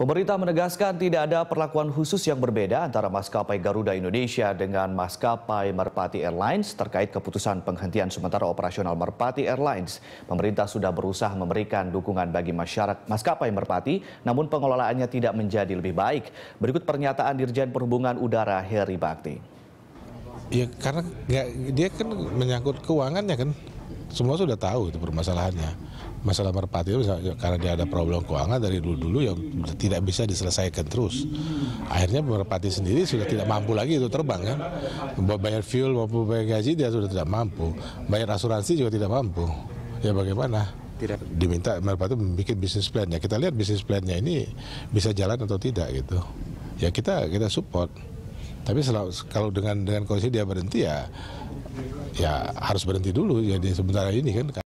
Pemerintah menegaskan tidak ada perlakuan khusus yang berbeda antara maskapai Garuda Indonesia dengan maskapai Merpati Airlines terkait keputusan penghentian sementara operasional Merpati Airlines. Pemerintah sudah berusaha memberikan dukungan bagi masyarakat maskapai Merpati, namun pengelolaannya tidak menjadi lebih baik. Berikut pernyataan Dirjen Perhubungan Udara Heri Bakti. Ya karena gak, dia kan menyangkut keuangannya kan. Semua sudah tahu itu permasalahannya masalah merpati itu karena dia ada problem keuangan dari dulu-dulu yang tidak bisa diselesaikan terus. Akhirnya merpati sendiri sudah tidak mampu lagi itu terbang kan. Bayar fuel maupun bayar gaji dia sudah tidak mampu. Bayar asuransi juga tidak mampu. Ya bagaimana? Tidak. Diminta merpati membuat bisnis plan ya. Kita lihat bisnis plannya ini bisa jalan atau tidak gitu. Ya kita kita support. Tapi selalu, kalau dengan dengan kondisi dia berhenti ya ya harus berhenti dulu jadi ya sementara ini kan